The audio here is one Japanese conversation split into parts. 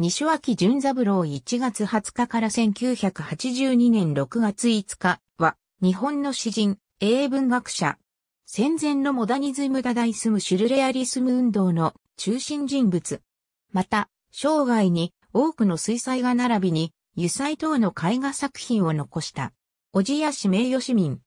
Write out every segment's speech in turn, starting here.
西脇淳三郎1月20日から1982年6月5日は、日本の詩人、英文学者。戦前のモダニズムダダイスムシュルレアリスム運動の中心人物。また、生涯に多くの水彩画並びに、油彩等の絵画作品を残した。小じや市名誉市民。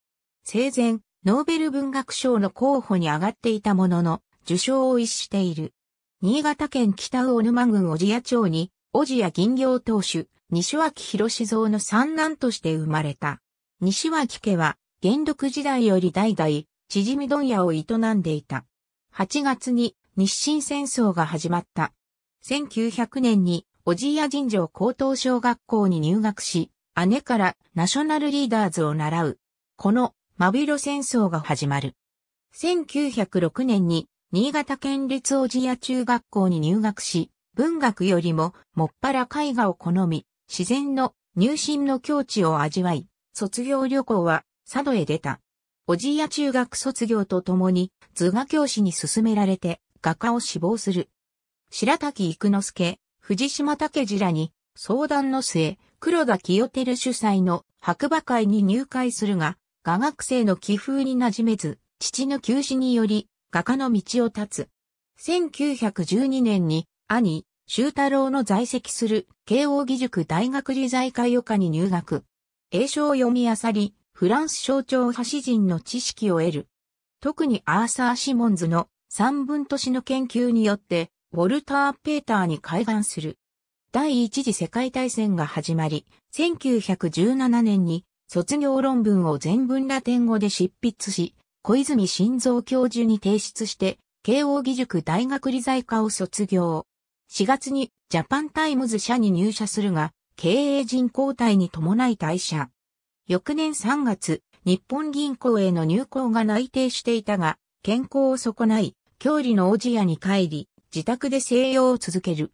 生前、ノーベル文学賞の候補に上がっていたものの、受賞を逸している。新潟県北魚沼郡小千谷町に、小千谷銀行当主、西脇博蔵の三男として生まれた。西脇家は、元禄時代より代々、縮み問屋を営んでいた。8月に日清戦争が始まった。1900年に、小千谷尋常高等小学校に入学し、姉からナショナルリーダーズを習う。この、マビロ戦争が始まる。1906年に新潟県立小千谷中学校に入学し、文学よりももっぱら絵画を好み、自然の入信の境地を味わい、卒業旅行は佐渡へ出た。小千谷中学卒業とともに図画教師に勧められて画家を志望する。白滝育之助、藤島武次らに相談の末、黒田清照主催の白馬会に入会するが、画学生の気風に馴染めず、父の急死により画家の道を立つ。1912年に兄、修太郎の在籍する慶応義塾大学理財会予科に入学。英書を読み漁り、フランス象徴派詩人の知識を得る。特にアーサー・シモンズの三分都市の研究によって、ウォルター・ペーターに開眼する。第一次世界大戦が始まり、1917年に卒業論文を全文ラテン語で執筆し、小泉晋三教授に提出して、慶応義塾大学理財科を卒業。4月にジャパンタイムズ社に入社するが、経営人交代に伴い退社。翌年3月、日本銀行への入行が内定していたが、健康を損ない、郷里のおじやに帰り、自宅で静養を続ける。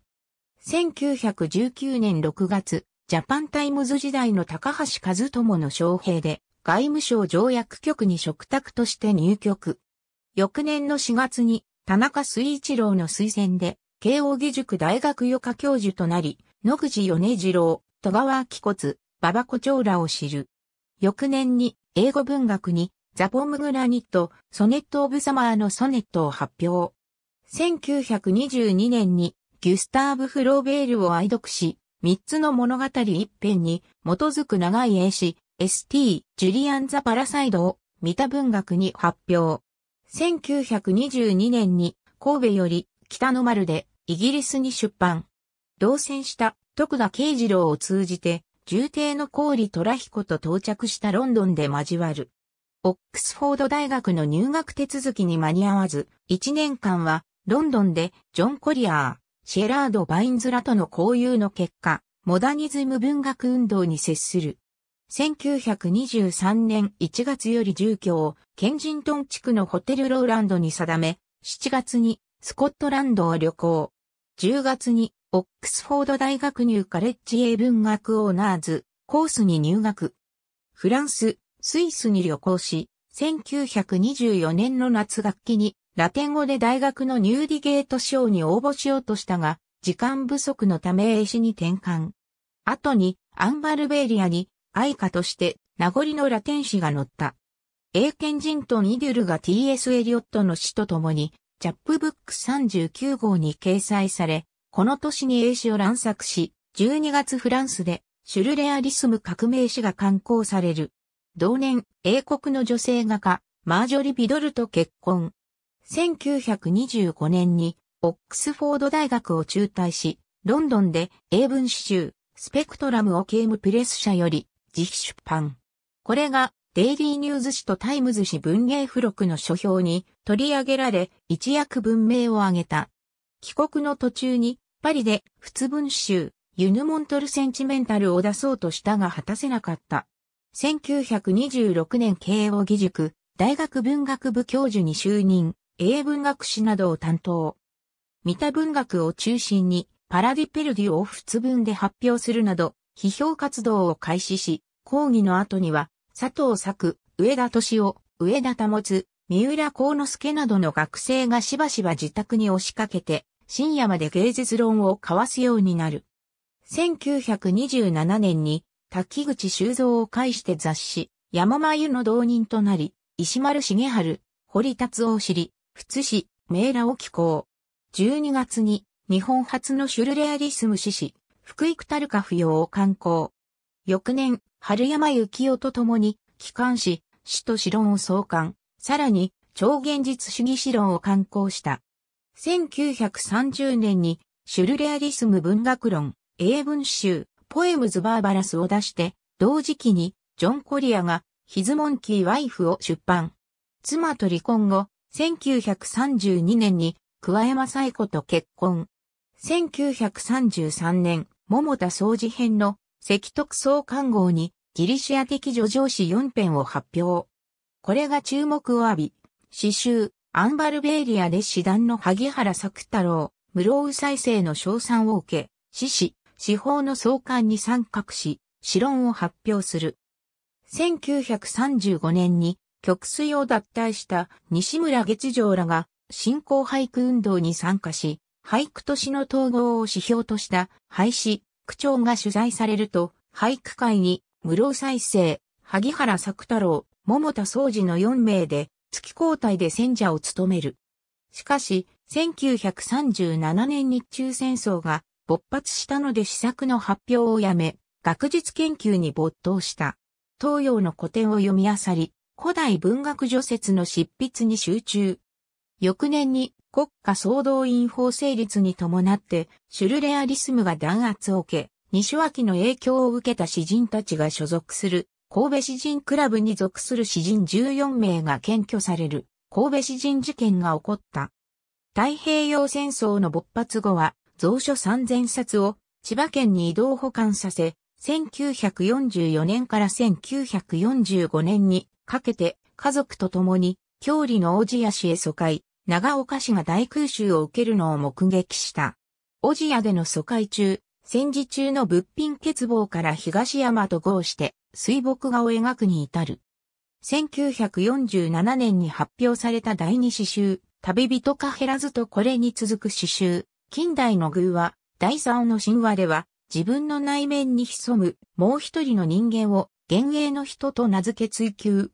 1919年6月、ジャパンタイムズ時代の高橋和友の招聘で、外務省条約局に嘱託として入局。翌年の4月に田中水一郎の推薦で、慶応義塾大学予科教授となり、野口米次郎、戸川明骨、馬場胡長らを知る。翌年に英語文学にザポムグラニット、ソネット・オブ・サマーのソネットを発表。1922年にギュスターブ・フローベールを愛読し、三つの物語一編に基づく長い英詩、ST、ジュリアン・ザ・パラサイドを見た文学に発表。1922年に神戸より北の丸でイギリスに出版。同選した徳田慶次郎を通じて、重帝の郡虎彦と到着したロンドンで交わる。オックスフォード大学の入学手続きに間に合わず、1年間はロンドンでジョン・コリアー、シェラード・バインズらとの交友の結果、モダニズム文学運動に接する。1923年1月より住居をケンジントン地区のホテルローランドに定め、7月にスコットランドを旅行。10月にオックスフォード大学入カレッジ英文学オーナーズコースに入学。フランス、スイスに旅行し、1924年の夏学期にラテン語で大学のニューディゲート賞に応募しようとしたが、時間不足のため英史に転換。後にアンバルベーリアに愛歌として名残のラテン詩が載った。英検人とニデュルが T.S. エリオットの詩とともに、チャップブック39号に掲載され、この年に英詩を乱作し、12月フランスでシュルレアリスム革命史が刊行される。同年、英国の女性画家、マージョリ・ビドルと結婚。1925年に、オックスフォード大学を中退し、ロンドンで英文詩集、スペクトラムをケ務プレス社より、自費出版。これがデイリーニューズ誌とタイムズ誌文芸付録の書評に取り上げられ、一躍文明を挙げた。帰国の途中に、パリで、仏文集、ユヌモントルセンチメンタルを出そうとしたが果たせなかった。1926年慶応義塾、大学文学部教授に就任、英文学誌などを担当。三田文学を中心に、パラディペルディを仏文で発表するなど、批評活動を開始し、講義の後には、佐藤作、上田敏夫、上田保つ、三浦幸之助などの学生がしばしば自宅に押しかけて、深夜まで芸術論を交わすようになる。1927年に、滝口修造を介して雑誌、山眉の同人となり、石丸茂春、堀達夫を知り、仏師、明羅を寄稿。12月に、日本初のシュルレアリスム詩師、福井たるか不要を観光。翌年、春山幸雄と共に、帰還し、死と死論を創刊、さらに、超現実主義史論を刊行した。1930年に、シュルレアリスム文学論、英文集、ポエムズ・バーバラスを出して、同時期に、ジョン・コリアが、ヒズモンキー・ワイフを出版。妻と離婚後、1932年に、桑山冴子と結婚。1933年、桃田総事編の赤徳総監号にギリシア的叙情詩4編を発表。これが注目を浴び、詩集、アンバルベーリアで詩壇の萩原作太郎、室生再生の賞賛を受け、詩史、司法の創刊に参画し、詩論を発表する。1935年に極水を脱退した西村月城らが新興俳句運動に参加し、俳句と詩の統合を指標とした廃止、区長が取材されると、俳句会に、室尾再生、萩原作太郎、桃田総司の4名で、月交代で選者を務める。しかし、1937年日中戦争が勃発したので試作の発表をやめ、学術研究に没頭した。東洋の古典を読み漁り、古代文学除説の執筆に集中。翌年に国家総動員法成立に伴って、シュルレアリスムが弾圧を受け、西脇の影響を受けた詩人たちが所属する、神戸詩人クラブに属する詩人14名が検挙される、神戸詩人事件が起こった。太平洋戦争の勃発後は、蔵書3000冊を千葉県に移動保管させ、1944年から1945年にかけて家族と共に郷里の王子屋市へ疎開、長岡市が大空襲を受けるのを目撃した。小千谷での疎開中、戦時中の物品欠乏から東山と合して、水墨画を描くに至る。1947年に発表された第二詩集、旅人か減らずとこれに続く詩集、近代の偶話、第三の神話では、自分の内面に潜むもう一人の人間を幻影の人と名付け追求、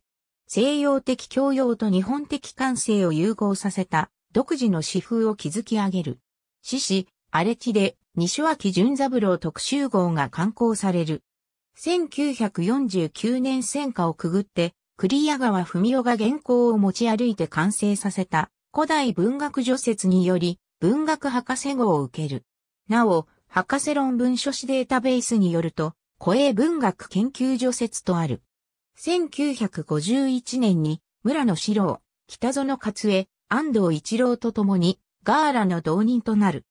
西洋的教養と日本的感性を融合させた独自の詩風を築き上げる。詩詞、荒れ地で西脇淳三郎特集号が刊行される。1949年戦火をくぐって、栗谷川文夫が原稿を持ち歩いて完成させた古代文学除説により文学博士号を受ける。なお、博士論文書誌データベースによると、古英文学研究除説とある。1951年に村野史郎、北園勝恵、安藤一郎と共にガーラの同人となる。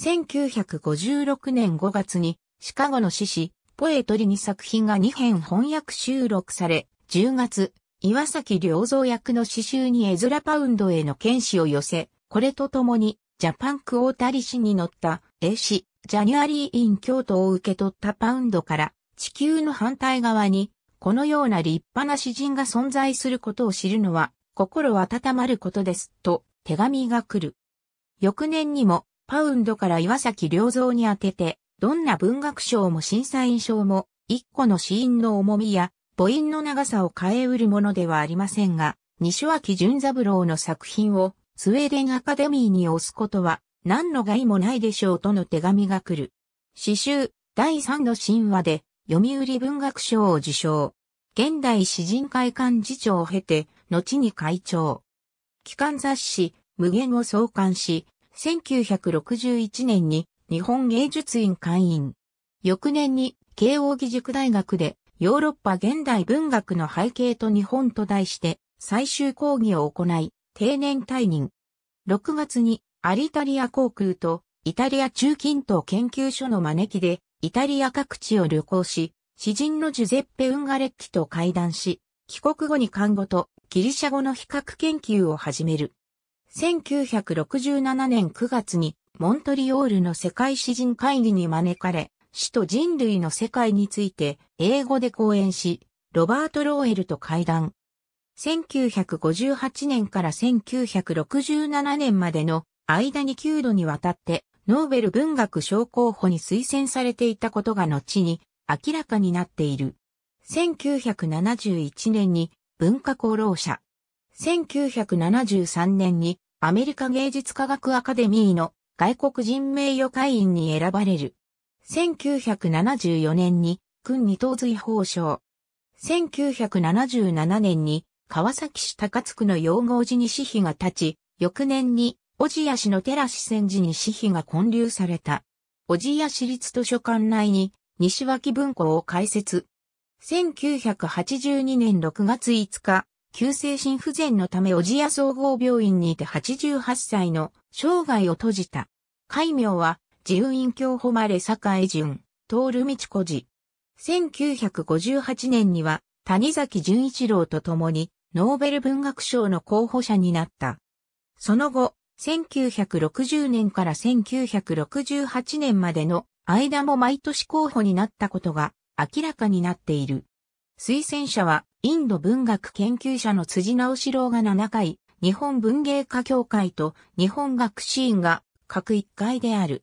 1956年5月にシカゴの詩誌、ポエトリに作品が2編翻訳収録され、10月、岩崎良造役の詩集にエズラパウンドへの剣士を寄せ、これと共に、ジャパンクオータリ誌に乗った英詩、ジャニュアリーイン京都を受け取ったパウンドから、地球の反対側にこのような立派な詩人が存在することを知るのは、心温まることです、と手紙が来る。翌年にも、パウンドから岩崎良造に当てて、どんな文学賞も審査員賞も、一個の詩音の重みや、母音の長さを変えうるものではありませんが、西脇淳三郎の作品を、スウェーデンアカデミーに押すことは、何の害もないでしょうとの手紙が来る。詩集、第3の神話で、読売文学賞を受賞。現代詩人会館次長を経て、後に会長。機関雑誌、無限を創刊し、1961年に日本芸術院会員。翌年に慶應義塾大学でヨーロッパ現代文学の背景と日本と題して最終講義を行い、定年退任。6月にアリタリア航空とイタリア中近東研究所の招きでイタリア各地を旅行し、詩人のジュゼッペ・ウンガレッキと会談し、帰国後に看護とギリシャ語の比較研究を始める。1967年9月にモントリオールの世界詩人会議に招かれ、死と人類の世界について英語で講演し、ロバート・ローエルと会談。1958年から1967年までの間に9度にわたってノーベル文学賞候補に推薦されていたことが後に明らかになっている。1971年に文化功労者。1973年にアメリカ芸術科学アカデミーの外国人名誉会員に選ばれる。1974年に君二等随法賞。1977年に川崎市高津区の養護寺に死費が立ち、翌年に小千谷市の寺市戦時に私費が混流された。小千谷市立図書館内に西脇文庫を開設。1982年6月5日、急性心不全のため小千谷総合病院にいて88歳の生涯を閉じた。戒名は、自由院教誉れ栄淳、る道子寺。1958年には、谷崎潤一郎と共に、ノーベル文学賞の候補者になった。その後、1960年から1968年までの間も毎年候補になったことが明らかになっている。推薦者はインド文学研究者の辻直志郎が7回、日本文芸家協会と日本学士院が各1回である。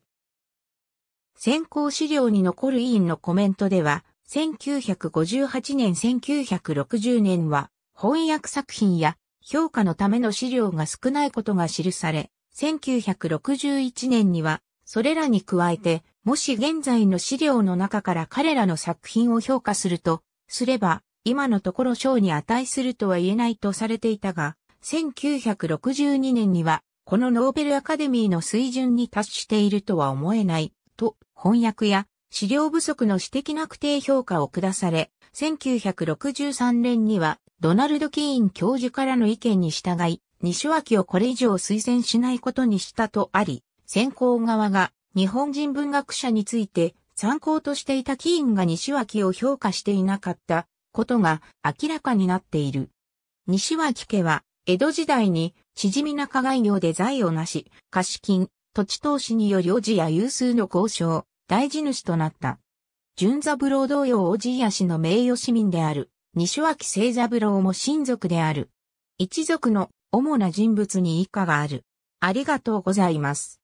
先行資料に残る委員のコメントでは、1958年1960年は翻訳作品や評価のための資料が少ないことが記され、1961年には、それらに加えて、もし現在の資料の中から彼らの作品を評価すると、すれば、今のところ賞に値するとは言えないとされていたが、1962年には、このノーベルアカデミーの水準に達しているとは思えない、と、翻訳や資料不足の私的なく定評価を下され、1963年にはドナルド・キーン教授からの意見に従い、西脇をこれ以上推薦しないことにしたとあり、選考側が日本人文学者について参考としていたキーンが西脇を評価していなかったことが明らかになっている。西脇家は江戸時代に縮み加害業で財を成し、貸金、土地投資によりおじや有数の交渉、大地主となった。純座ブロー同様おじや氏の名誉市民である西脇清三郎も親族である。一族の主な人物に以下がある。ありがとうございます。